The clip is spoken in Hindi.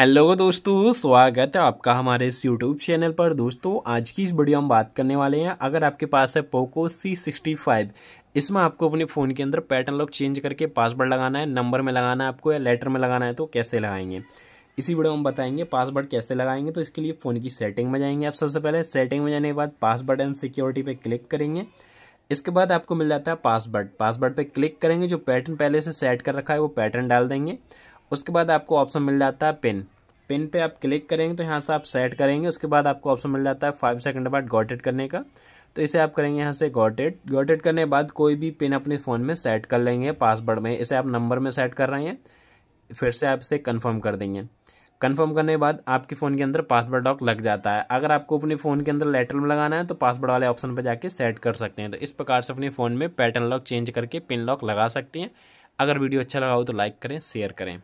हेलो दोस्तों स्वागत है आपका हमारे इस यूट्यूब चैनल पर दोस्तों आज की इस वीडियो हम बात करने वाले हैं अगर आपके पास है पोको सी सिक्सटी फाइव इसमें आपको अपने फ़ोन के अंदर पैटर्न लॉक चेंज करके पासवर्ड लगाना है नंबर में लगाना है आपको या लेटर में लगाना है तो कैसे लगाएंगे इसी वीडियो में बताएंगे पासवर्ड कैसे लगाएंगे तो इसके लिए फ़ोन की सेटिंग में जाएंगे आप सबसे पहले सेटिंग में जाने के बाद पासवर्ड एंड सिक्योरिटी पर क्लिक करेंगे इसके बाद आपको मिल जाता है पासवर्ड पासवर्ड पर क्लिक करेंगे जो पैटर्न पहले से सेट कर रखा है वो पैटर्न डाल देंगे उसके बाद आपको ऑप्शन मिल जाता है पिन पिन पे आप क्लिक करेंगे तो यहाँ से आप सेट करेंगे उसके बाद आपको ऑप्शन मिल जाता है फाइव सेकंड बाद गॉटेड करने का तो इसे आप करेंगे यहाँ से गॉटेड गॉटेड करने के बाद कोई भी पिन अपने फ़ोन में सेट कर लेंगे पासवर्ड में इसे आप नंबर में सेट कर रहे हैं फिर से आप इसे कन्फर्म कर देंगे कन्फर्म करने के बाद आपके फ़ोन के अंदर पासवर्ड लॉक लग जाता है अगर आपको अपने फ़ोन के अंदर लेटर में लगाना है तो पासवर्ड वाले ऑप्शन पर जाके सेट कर सकते हैं तो इस प्रकार से अपने फ़ोन में पैटर्न लॉक चेंज करके पिन लॉक लगा सकते हैं अगर वीडियो अच्छा लगा हो तो लाइक करें शेयर करें